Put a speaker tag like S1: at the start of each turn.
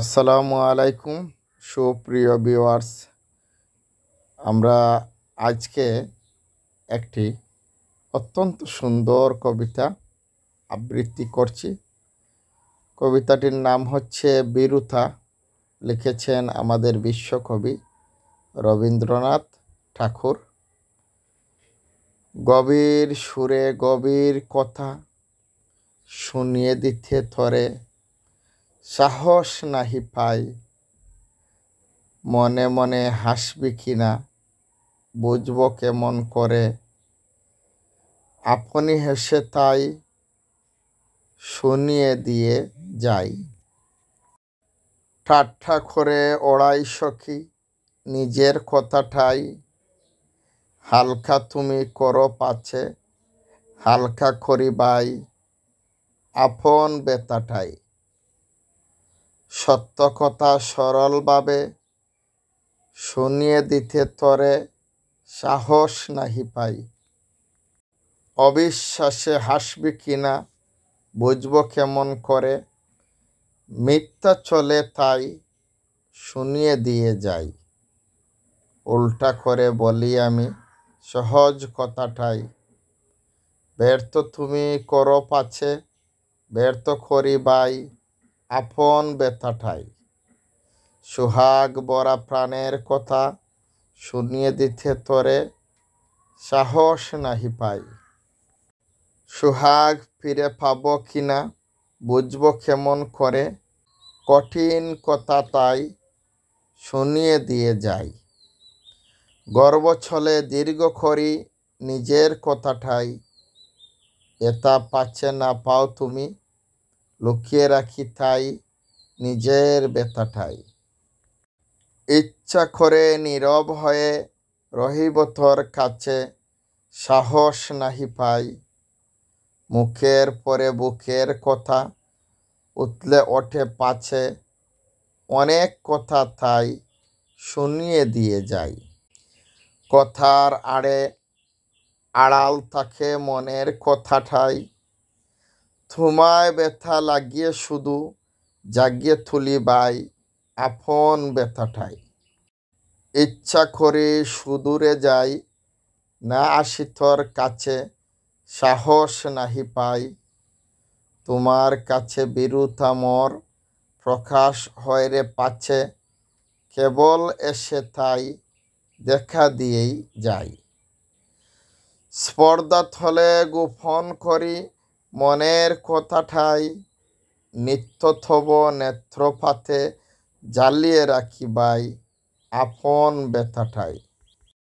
S1: আসসালামু আলাইকুম সুপ্রিয় ভিওয়ার্স আমরা আজকে একটি অত্যন্ত সুন্দর কবিতা আবৃত্তি করছি কবিতাটির নাম হচ্ছে বীরুথা লিখেছেন আমাদের বিশ্বকবি রবীন্দ্রনাথ ঠাকুর গভীর সুরে গভীর কথা শুনিয়ে দিতে থরে সাহস নাহি পাই মনে মনে হাসবি কি না বুঝব কেমন করে আপনি হেসে তাই শুনিয়ে দিয়ে যাই ঠাট্টা করে ওড়াই সখি নিজের কথাটাই হালকা তুমি করো পাছে হালকা করি বাই আপন বেতাটাই সত্য কথা সরলভাবে শুনিয়ে দিতে তরে সাহস নাহি পাই অবিশ্বাসে হাসবি কিনা বুঝব কেমন করে মিথ্যা চলে তাই শুনিয়ে দিয়ে যাই উল্টা করে বলি আমি সহজ কথাটাই ব্যর্থ তুমি করো পাছে ব্যর্থ করি বাই আপন ব্যথাটাই সোহাগ বরা প্রাণের কথা শুনিয়ে দিতে তরে সাহস নাহি পাই সোহাগ ফিরে পাব কিনা বুঝব কেমন করে কঠিন কথা তাই শুনিয়ে দিয়ে যাই গর্ব ছলে দীর্ঘ করি নিজের কথাটাই এটা পাচ্ছে না পাও তুমি লুকিয়ে রাখি তাই নিজের ব্যথাটাই ইচ্ছা করে নীরব হয়ে রহিব তোর কাছে সাহস নাহি পাই মুখের পরে বুকের কথা উতলে ওঠে পাছে অনেক কথা তাই শুনিয়ে দিয়ে যাই কথার আড়ে আড়াল থাকে মনের কথাটাই থুমায় ব্যথা লাগিয়ে শুধু জাগিয়ে তুলি বাই আফন ব্যথাটাই ইচ্ছা করে সুদূরে যাই না আসি কাছে সাহস নাহি পাই তোমার কাছে বিরুতামর প্রকাশ হয় রে পাছে কেবল এসে তাই দেখা দিয়েই যাই স্পর্ধা থলে গোপন করি মনের কথাটাই নিত্যথব নেত্রপাতে জ্বালিয়ে রাখিবাই আপন ব্যথাটাই